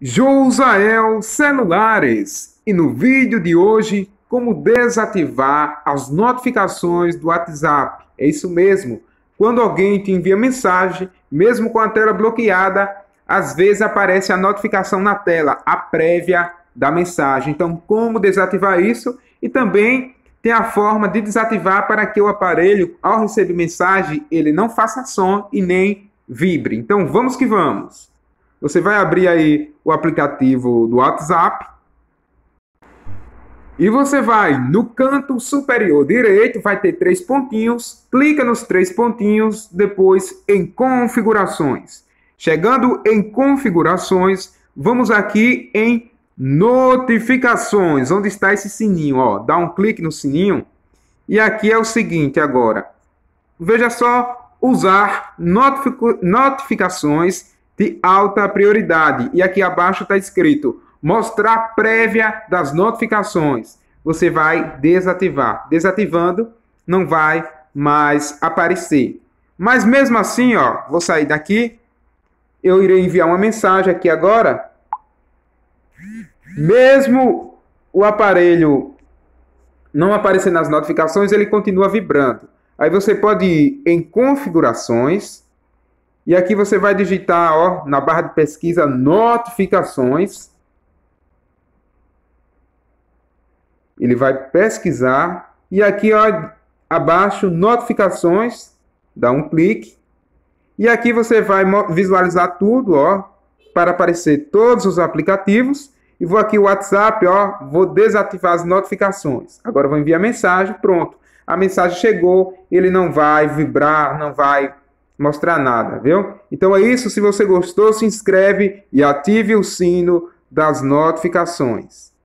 Jousael Celulares e no vídeo de hoje como desativar as notificações do WhatsApp. É isso mesmo. Quando alguém te envia mensagem, mesmo com a tela bloqueada, às vezes aparece a notificação na tela, a prévia da mensagem. Então, como desativar isso? E também tem a forma de desativar para que o aparelho, ao receber mensagem, ele não faça som e nem vibre. Então, vamos que vamos. Você vai abrir aí o aplicativo do WhatsApp e você vai no canto superior direito, vai ter três pontinhos, clica nos três pontinhos, depois em configurações. Chegando em configurações, vamos aqui em notificações, onde está esse sininho, ó, dá um clique no sininho. E aqui é o seguinte agora. Veja só, usar notificações de alta prioridade. E aqui abaixo está escrito mostrar prévia das notificações. Você vai desativar. Desativando, não vai mais aparecer. Mas mesmo assim, ó, vou sair daqui. Eu irei enviar uma mensagem aqui agora. Mesmo o aparelho não aparecendo nas notificações, ele continua vibrando. Aí você pode ir em configurações e aqui você vai digitar, ó, na barra de pesquisa, notificações. Ele vai pesquisar. E aqui, ó, abaixo, notificações. Dá um clique. E aqui você vai visualizar tudo, ó, para aparecer todos os aplicativos. E vou aqui o WhatsApp, ó, vou desativar as notificações. Agora vou enviar mensagem, pronto. A mensagem chegou, ele não vai vibrar, não vai mostrar nada, viu? Então é isso. Se você gostou, se inscreve e ative o sino das notificações.